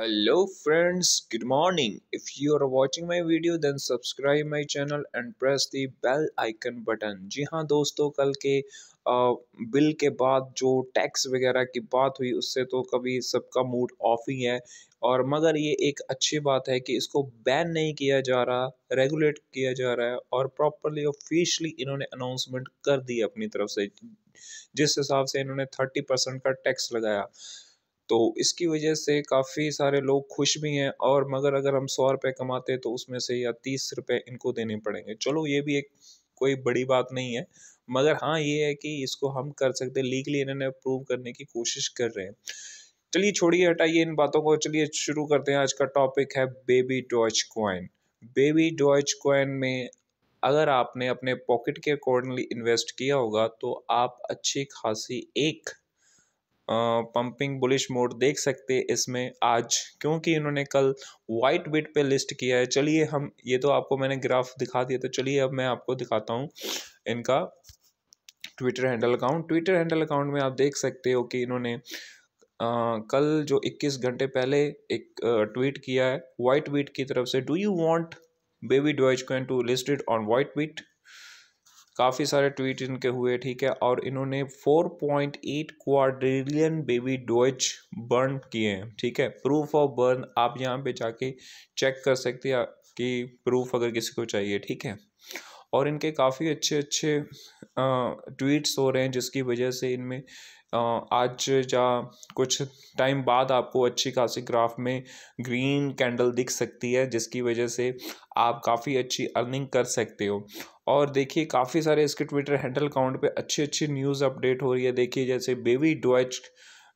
hello friends good morning if you are watching my video then subscribe my channel and press the bell icon button जी हाँ दोस्तों कल के आ, bill के बाद जो टैक्स वगैरह की बात हुई उससे तो कभी सबका मूड ऑफ ही है और मगर ये एक अच्छी बात है कि इसको बैन नहीं किया जा रहा रेगुलेट किया जा रहा है और प्रॉपरली ऑफिशली इन्होंने अनाउंसमेंट कर दी अपनी तरफ से जिस हिसाब से इन्होंने थर्टी परसेंट का टैक्स लगाया तो इसकी वजह से काफ़ी सारे लोग खुश भी हैं और मगर अगर हम सौ रुपये कमाते तो उसमें से या तीस रुपये इनको देने पड़ेंगे चलो ये भी एक कोई बड़ी बात नहीं है मगर हाँ ये है कि इसको हम कर सकते लीगली इन्होंने प्रूव करने की कोशिश कर रहे हैं चलिए छोड़िए हटाइए इन बातों को चलिए शुरू करते हैं आज का टॉपिक है Baby Doge coin Baby Doge coin में अगर आपने अपने पॉकेट के अकॉर्डिंगली इन्वेस्ट किया होगा तो आप अच्छी खासी एक पंपिंग बुलिश मोड देख सकते हैं इसमें आज क्योंकि इन्होंने कल वाइट बिट पे लिस्ट किया है चलिए हम ये तो आपको मैंने ग्राफ दिखा दिया तो चलिए अब मैं आपको दिखाता हूँ इनका Twitter handle account Twitter handle account में आप देख सकते हो कि इन्होंने आ, कल जो 21 घंटे पहले एक ट्वीट किया है वाइट वीट की तरफ से do you want Baby Doge coin to listed on WhiteBIT काफ़ी सारे ट्वीट इनके हुए ठीक है और इन्होंने 4.8 क्वाड्रिलियन बेबी डोज बर्न किए हैं ठीक है प्रूफ ऑफ बर्न आप यहाँ पे जाके चेक कर सकते हैं कि प्रूफ अगर किसी को चाहिए ठीक है और इनके काफ़ी अच्छे अच्छे ट्वीट्स हो रहे हैं जिसकी वजह से इनमें आज या कुछ टाइम बाद आपको अच्छी खासी ग्राफ में ग्रीन कैंडल दिख सकती है जिसकी वजह से आप काफ़ी अच्छी अर्निंग कर सकते हो और देखिए काफ़ी सारे इसके ट्विटर हैंडल अकाउंट पे अच्छी अच्छी न्यूज़ अपडेट हो रही है देखिए जैसे बेबी डोच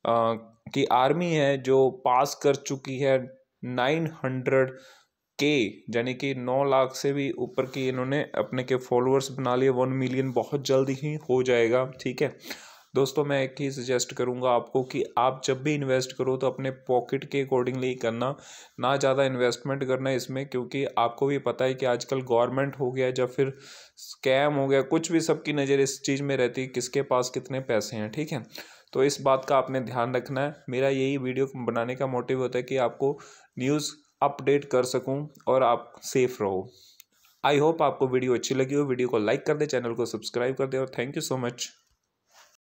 की आर्मी है जो पास कर चुकी है नाइन हंड्रेड के यानी कि नौ लाख से भी ऊपर की इन्होंने अपने के फॉलोअर्स बना लिए वन मिलियन बहुत जल्दी ही हो जाएगा ठीक है दोस्तों मैं एक ही सजेस्ट करूंगा आपको कि आप जब भी इन्वेस्ट करो तो अपने पॉकेट के अकॉर्डिंगली करना ना ज़्यादा इन्वेस्टमेंट करना इसमें क्योंकि आपको भी पता है कि आजकल गवर्नमेंट हो गया या फिर स्कैम हो गया कुछ भी सबकी नज़र इस चीज़ में रहती है किसके पास कितने पैसे हैं ठीक है तो इस बात का आपने ध्यान रखना है मेरा यही वीडियो बनाने का मोटिव होता है कि आपको न्यूज़ अपडेट कर सकूं और आप सेफ़ रहो आई होप आपको वीडियो अच्छी लगी हो वीडियो को लाइक कर दे चैनल को सब्सक्राइब कर दे और थैंक यू सो मच